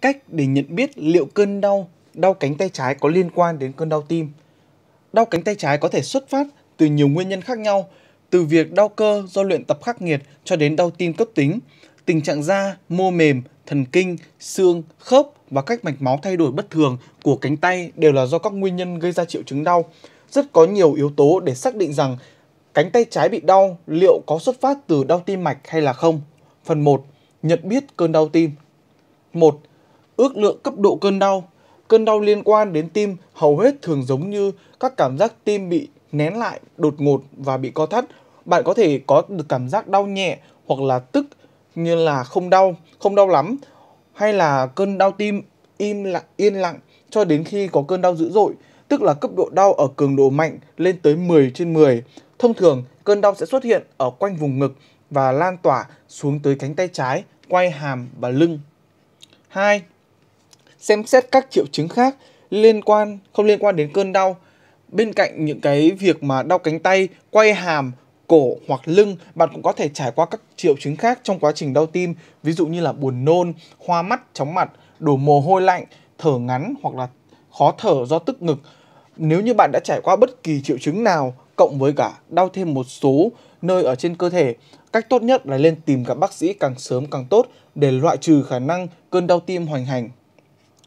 cách để nhận biết liệu cơn đau đau cánh tay trái có liên quan đến cơn đau tim. Đau cánh tay trái có thể xuất phát từ nhiều nguyên nhân khác nhau, từ việc đau cơ do luyện tập khắc nghiệt cho đến đau tim cấp tính, tình trạng da, mô mềm, thần kinh, xương, khớp và các mạch máu thay đổi bất thường của cánh tay đều là do các nguyên nhân gây ra triệu chứng đau. Rất có nhiều yếu tố để xác định rằng cánh tay trái bị đau liệu có xuất phát từ đau tim mạch hay là không. Phần 1. Nhận biết cơn đau tim. 1. Ước lượng cấp độ cơn đau Cơn đau liên quan đến tim hầu hết thường giống như các cảm giác tim bị nén lại đột ngột và bị co thắt. Bạn có thể có được cảm giác đau nhẹ hoặc là tức như là không đau, không đau lắm hay là cơn đau tim im lặng yên lặng cho đến khi có cơn đau dữ dội, tức là cấp độ đau ở cường độ mạnh lên tới 10 trên 10. Thông thường, cơn đau sẽ xuất hiện ở quanh vùng ngực và lan tỏa xuống tới cánh tay trái, quay hàm và lưng. 2 xem xét các triệu chứng khác liên quan không liên quan đến cơn đau bên cạnh những cái việc mà đau cánh tay quay hàm cổ hoặc lưng bạn cũng có thể trải qua các triệu chứng khác trong quá trình đau tim ví dụ như là buồn nôn hoa mắt chóng mặt đổ mồ hôi lạnh thở ngắn hoặc là khó thở do tức ngực nếu như bạn đã trải qua bất kỳ triệu chứng nào cộng với cả đau thêm một số nơi ở trên cơ thể cách tốt nhất là lên tìm gặp bác sĩ càng sớm càng tốt để loại trừ khả năng cơn đau tim hoành hành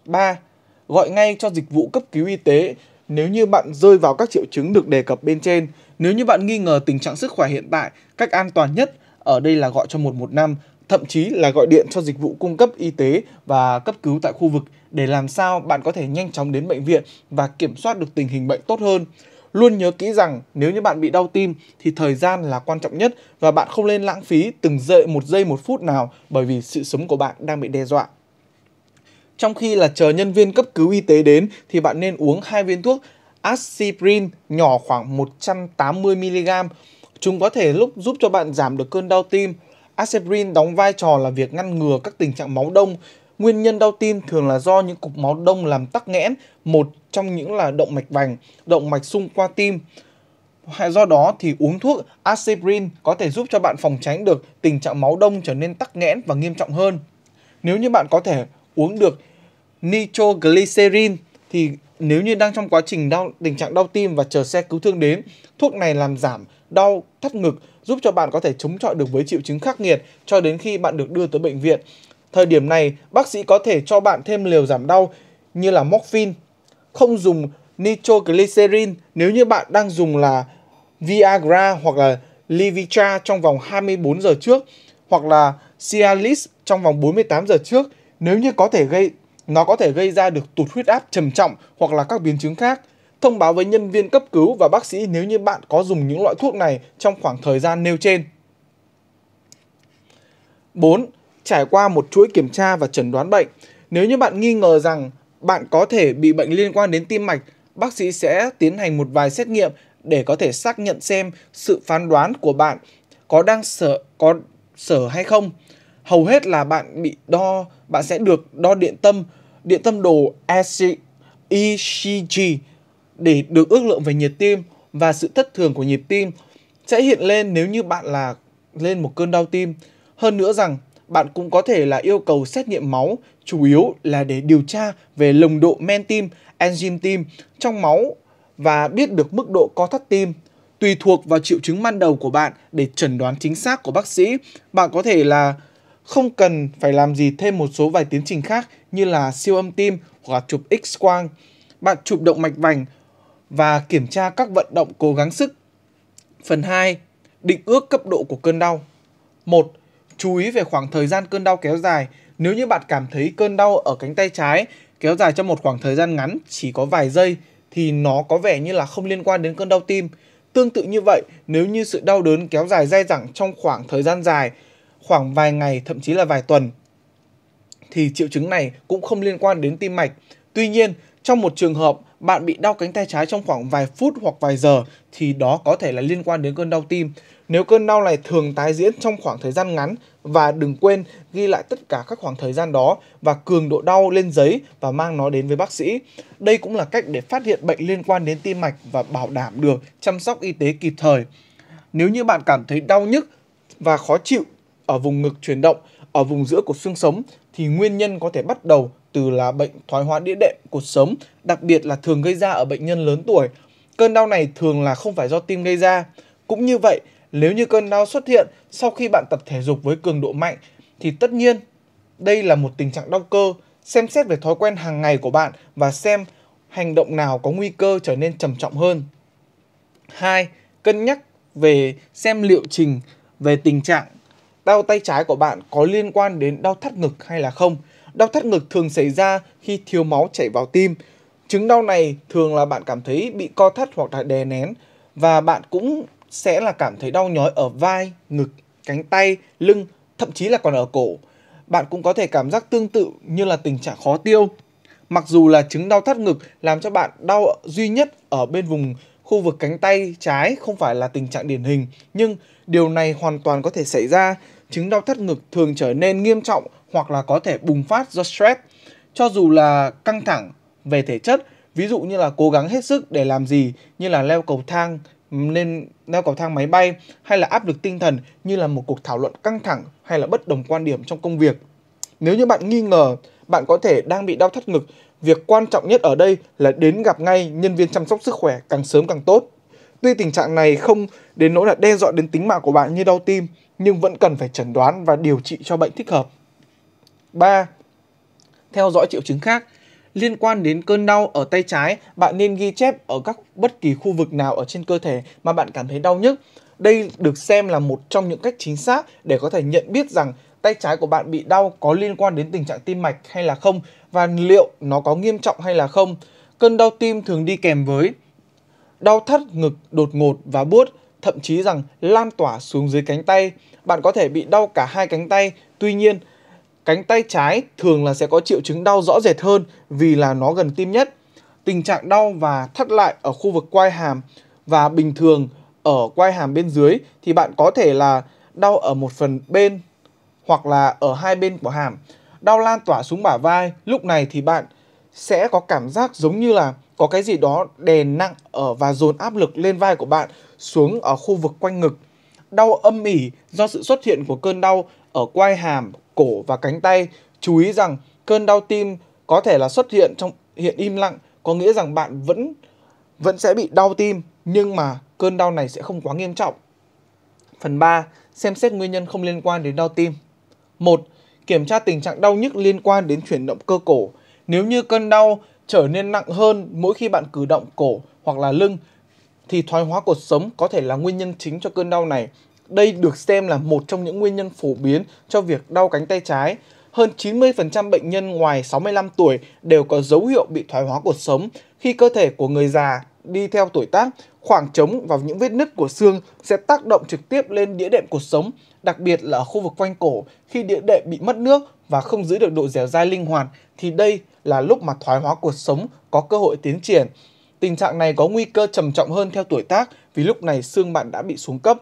3. Gọi ngay cho dịch vụ cấp cứu y tế nếu như bạn rơi vào các triệu chứng được đề cập bên trên. Nếu như bạn nghi ngờ tình trạng sức khỏe hiện tại, cách an toàn nhất ở đây là gọi cho 115, thậm chí là gọi điện cho dịch vụ cung cấp y tế và cấp cứu tại khu vực để làm sao bạn có thể nhanh chóng đến bệnh viện và kiểm soát được tình hình bệnh tốt hơn. Luôn nhớ kỹ rằng nếu như bạn bị đau tim thì thời gian là quan trọng nhất và bạn không nên lãng phí từng giây một giây một phút nào bởi vì sự sống của bạn đang bị đe dọa. Trong khi là chờ nhân viên cấp cứu y tế đến thì bạn nên uống hai viên thuốc aspirin nhỏ khoảng 180 mg. Chúng có thể lúc giúp cho bạn giảm được cơn đau tim. Aspirin đóng vai trò là việc ngăn ngừa các tình trạng máu đông. Nguyên nhân đau tim thường là do những cục máu đông làm tắc nghẽn, một trong những là động mạch vành, động mạch xung qua tim. Do đó thì uống thuốc aspirin có thể giúp cho bạn phòng tránh được tình trạng máu đông trở nên tắc nghẽn và nghiêm trọng hơn. Nếu như bạn có thể uống được nitroglycerin thì nếu như đang trong quá trình đau tình trạng đau tim và chờ xe cứu thương đến, thuốc này làm giảm đau thắt ngực, giúp cho bạn có thể chống chọi được với triệu chứng khắc nghiệt cho đến khi bạn được đưa tới bệnh viện. Thời điểm này, bác sĩ có thể cho bạn thêm liều giảm đau như là morphine, không dùng nitroglycerin nếu như bạn đang dùng là Viagra hoặc là Levitra trong vòng 24 giờ trước hoặc là Cialis trong vòng 48 giờ trước nếu như có thể gây nó có thể gây ra được tụt huyết áp trầm trọng hoặc là các biến chứng khác. Thông báo với nhân viên cấp cứu và bác sĩ nếu như bạn có dùng những loại thuốc này trong khoảng thời gian nêu trên. 4. Trải qua một chuỗi kiểm tra và chẩn đoán bệnh. Nếu như bạn nghi ngờ rằng bạn có thể bị bệnh liên quan đến tim mạch, bác sĩ sẽ tiến hành một vài xét nghiệm để có thể xác nhận xem sự phán đoán của bạn có đang sở có sở hay không hầu hết là bạn bị đo bạn sẽ được đo điện tâm điện tâm đồ ECG để được ước lượng về nhịp tim và sự thất thường của nhịp tim sẽ hiện lên nếu như bạn là lên một cơn đau tim. Hơn nữa rằng bạn cũng có thể là yêu cầu xét nghiệm máu chủ yếu là để điều tra về lồng độ men tim, enzyme tim trong máu và biết được mức độ co thắt tim. Tùy thuộc vào triệu chứng ban đầu của bạn để chẩn đoán chính xác của bác sĩ, bạn có thể là không cần phải làm gì thêm một số vài tiến trình khác như là siêu âm tim hoặc chụp x-quang. Bạn chụp động mạch vành và kiểm tra các vận động cố gắng sức. Phần 2. Định ước cấp độ của cơn đau. 1. Chú ý về khoảng thời gian cơn đau kéo dài. Nếu như bạn cảm thấy cơn đau ở cánh tay trái kéo dài trong một khoảng thời gian ngắn chỉ có vài giây thì nó có vẻ như là không liên quan đến cơn đau tim. Tương tự như vậy, nếu như sự đau đớn kéo dài dai dẳng trong khoảng thời gian dài khoảng vài ngày thậm chí là vài tuần thì triệu chứng này cũng không liên quan đến tim mạch. Tuy nhiên, trong một trường hợp bạn bị đau cánh tay trái trong khoảng vài phút hoặc vài giờ thì đó có thể là liên quan đến cơn đau tim. Nếu cơn đau này thường tái diễn trong khoảng thời gian ngắn và đừng quên ghi lại tất cả các khoảng thời gian đó và cường độ đau lên giấy và mang nó đến với bác sĩ. Đây cũng là cách để phát hiện bệnh liên quan đến tim mạch và bảo đảm được chăm sóc y tế kịp thời. Nếu như bạn cảm thấy đau nhức và khó chịu ở vùng ngực chuyển động, ở vùng giữa của xương sống thì nguyên nhân có thể bắt đầu từ là bệnh thoái hóa đĩa đệm cột sống, đặc biệt là thường gây ra ở bệnh nhân lớn tuổi. Cơn đau này thường là không phải do tim gây ra. Cũng như vậy, nếu như cơn đau xuất hiện sau khi bạn tập thể dục với cường độ mạnh thì tất nhiên đây là một tình trạng đau cơ. Xem xét về thói quen hàng ngày của bạn và xem hành động nào có nguy cơ trở nên trầm trọng hơn. 2. Cân nhắc về xem liệu trình về tình trạng Đau tay trái của bạn có liên quan đến đau thắt ngực hay là không? Đau thắt ngực thường xảy ra khi thiếu máu chảy vào tim. Chứng đau này thường là bạn cảm thấy bị co thắt hoặc là đè nén và bạn cũng sẽ là cảm thấy đau nhói ở vai, ngực, cánh tay, lưng, thậm chí là còn ở cổ. Bạn cũng có thể cảm giác tương tự như là tình trạng khó tiêu. Mặc dù là chứng đau thắt ngực làm cho bạn đau duy nhất ở bên vùng khu vực cánh tay trái không phải là tình trạng điển hình, nhưng điều này hoàn toàn có thể xảy ra. Chứng đau thắt ngực thường trở nên nghiêm trọng hoặc là có thể bùng phát do stress. Cho dù là căng thẳng về thể chất, ví dụ như là cố gắng hết sức để làm gì như là leo cầu thang lên leo cầu thang máy bay hay là áp lực tinh thần như là một cuộc thảo luận căng thẳng hay là bất đồng quan điểm trong công việc. Nếu như bạn nghi ngờ bạn có thể đang bị đau thắt ngực Việc quan trọng nhất ở đây là đến gặp ngay nhân viên chăm sóc sức khỏe càng sớm càng tốt. Tuy tình trạng này không đến nỗi là đe dọa đến tính mạng của bạn như đau tim, nhưng vẫn cần phải chẩn đoán và điều trị cho bệnh thích hợp. 3. Theo dõi triệu chứng khác, liên quan đến cơn đau ở tay trái, bạn nên ghi chép ở các bất kỳ khu vực nào ở trên cơ thể mà bạn cảm thấy đau nhất. Đây được xem là một trong những cách chính xác để có thể nhận biết rằng tay trái của bạn bị đau có liên quan đến tình trạng tim mạch hay là không và liệu nó có nghiêm trọng hay là không. Cơn đau tim thường đi kèm với đau thắt ngực đột ngột và buốt, thậm chí rằng lan tỏa xuống dưới cánh tay. Bạn có thể bị đau cả hai cánh tay, tuy nhiên cánh tay trái thường là sẽ có triệu chứng đau rõ rệt hơn vì là nó gần tim nhất. Tình trạng đau và thắt lại ở khu vực quai hàm và bình thường ở quai hàm bên dưới thì bạn có thể là đau ở một phần bên hoặc là ở hai bên của hàm. Đau lan tỏa xuống bả vai, lúc này thì bạn sẽ có cảm giác giống như là có cái gì đó đè nặng ở và dồn áp lực lên vai của bạn xuống ở khu vực quanh ngực. Đau âm ỉ do sự xuất hiện của cơn đau ở quai hàm, cổ và cánh tay. Chú ý rằng cơn đau tim có thể là xuất hiện trong hiện im lặng, có nghĩa rằng bạn vẫn vẫn sẽ bị đau tim nhưng mà cơn đau này sẽ không quá nghiêm trọng. Phần 3, xem xét nguyên nhân không liên quan đến đau tim. 1. Kiểm tra tình trạng đau nhức liên quan đến chuyển động cơ cổ. Nếu như cơn đau trở nên nặng hơn mỗi khi bạn cử động cổ hoặc là lưng thì thoái hóa cột sống có thể là nguyên nhân chính cho cơn đau này. Đây được xem là một trong những nguyên nhân phổ biến cho việc đau cánh tay trái. Hơn 90% bệnh nhân ngoài 65 tuổi đều có dấu hiệu bị thoái hóa cột sống khi cơ thể của người già đi theo tuổi tác, khoảng trống và những vết nứt của xương sẽ tác động trực tiếp lên đĩa đệm cột sống, đặc biệt là ở khu vực quanh cổ khi đĩa đệm bị mất nước và không giữ được độ dẻo dai linh hoạt thì đây là lúc mà thoái hóa cột sống có cơ hội tiến triển. Tình trạng này có nguy cơ trầm trọng hơn theo tuổi tác vì lúc này xương bạn đã bị xuống cấp.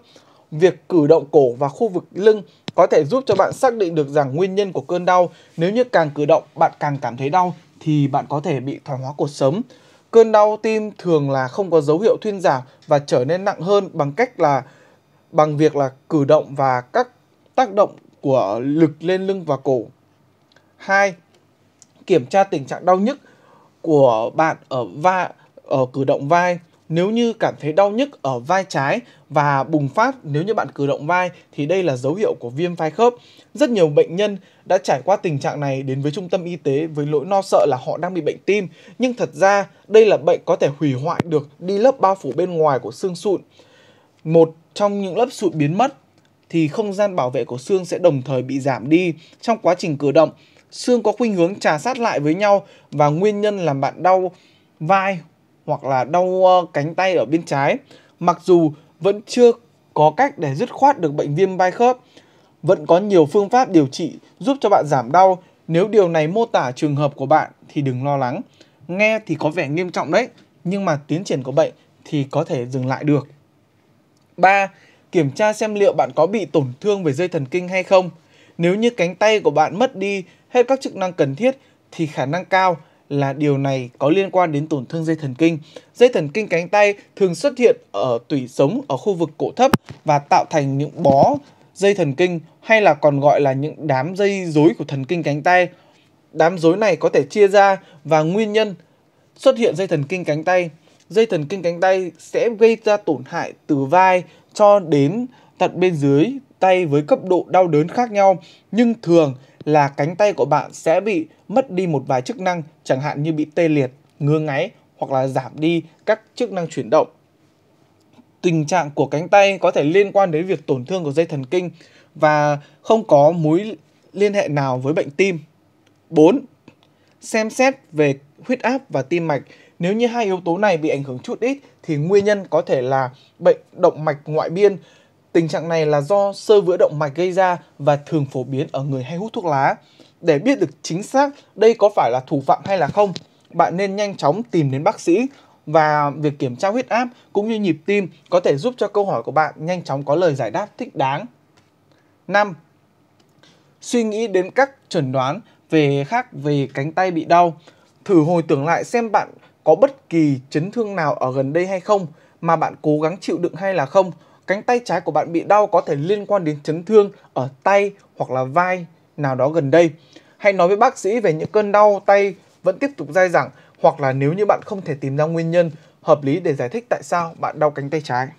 Việc cử động cổ và khu vực lưng có thể giúp cho bạn xác định được rằng nguyên nhân của cơn đau. Nếu như càng cử động bạn càng cảm thấy đau thì bạn có thể bị thoái hóa cột sống. Cơn đau tim thường là không có dấu hiệu thuyên giảm và trở nên nặng hơn bằng cách là bằng việc là cử động và các tác động của lực lên lưng và cổ. 2. Kiểm tra tình trạng đau nhức của bạn ở va ở cử động vai. Nếu như cảm thấy đau nhức ở vai trái và bùng phát nếu như bạn cử động vai thì đây là dấu hiệu của viêm vai khớp. Rất nhiều bệnh nhân đã trải qua tình trạng này đến với trung tâm y tế với lỗi lo no sợ là họ đang bị bệnh tim, nhưng thật ra đây là bệnh có thể hủy hoại được đi lớp bao phủ bên ngoài của xương sụn. Một trong những lớp sụn biến mất thì không gian bảo vệ của xương sẽ đồng thời bị giảm đi trong quá trình cử động. Xương có khuynh hướng trà sát lại với nhau và nguyên nhân làm bạn đau vai hoặc là đau ờ, cánh tay ở bên trái. Mặc dù vẫn chưa có cách để dứt khoát được bệnh viêm vai khớp, vẫn có nhiều phương pháp điều trị giúp cho bạn giảm đau. Nếu điều này mô tả trường hợp của bạn thì đừng lo lắng. Nghe thì có vẻ nghiêm trọng đấy, nhưng mà tiến triển của bệnh thì có thể dừng lại được. 3. Kiểm tra xem liệu bạn có bị tổn thương về dây thần kinh hay không. Nếu như cánh tay của bạn mất đi hết các chức năng cần thiết thì khả năng cao là điều này có liên quan đến tổn thương dây thần kinh. Dây thần kinh cánh tay thường xuất hiện ở tủy sống ở khu vực cổ thấp và tạo thành những bó dây thần kinh hay là còn gọi là những đám dây rối của thần kinh cánh tay. Đám rối này có thể chia ra và nguyên nhân xuất hiện dây thần kinh cánh tay. Dây thần kinh cánh tay sẽ gây ra tổn hại từ vai cho đến tận bên dưới tay với cấp độ đau đớn khác nhau nhưng thường là cánh tay của bạn sẽ bị mất đi một vài chức năng, chẳng hạn như bị tê liệt, ngứa ngáy hoặc là giảm đi các chức năng chuyển động. Tình trạng của cánh tay có thể liên quan đến việc tổn thương của dây thần kinh và không có mối liên hệ nào với bệnh tim. 4. Xem xét về huyết áp và tim mạch. Nếu như hai yếu tố này bị ảnh hưởng chút ít thì nguyên nhân có thể là bệnh động mạch ngoại biên Tình trạng này là do sơ vữa động mạch gây ra và thường phổ biến ở người hay hút thuốc lá. Để biết được chính xác đây có phải là thủ phạm hay là không, bạn nên nhanh chóng tìm đến bác sĩ và việc kiểm tra huyết áp cũng như nhịp tim có thể giúp cho câu hỏi của bạn nhanh chóng có lời giải đáp thích đáng. 5. Suy nghĩ đến các chẩn đoán về khác về cánh tay bị đau. Thử hồi tưởng lại xem bạn có bất kỳ chấn thương nào ở gần đây hay không mà bạn cố gắng chịu đựng hay là không Cánh tay trái của bạn bị đau có thể liên quan đến chấn thương ở tay hoặc là vai nào đó gần đây. Hãy nói với bác sĩ về những cơn đau tay vẫn tiếp tục dai dẳng hoặc là nếu như bạn không thể tìm ra nguyên nhân hợp lý để giải thích tại sao bạn đau cánh tay trái.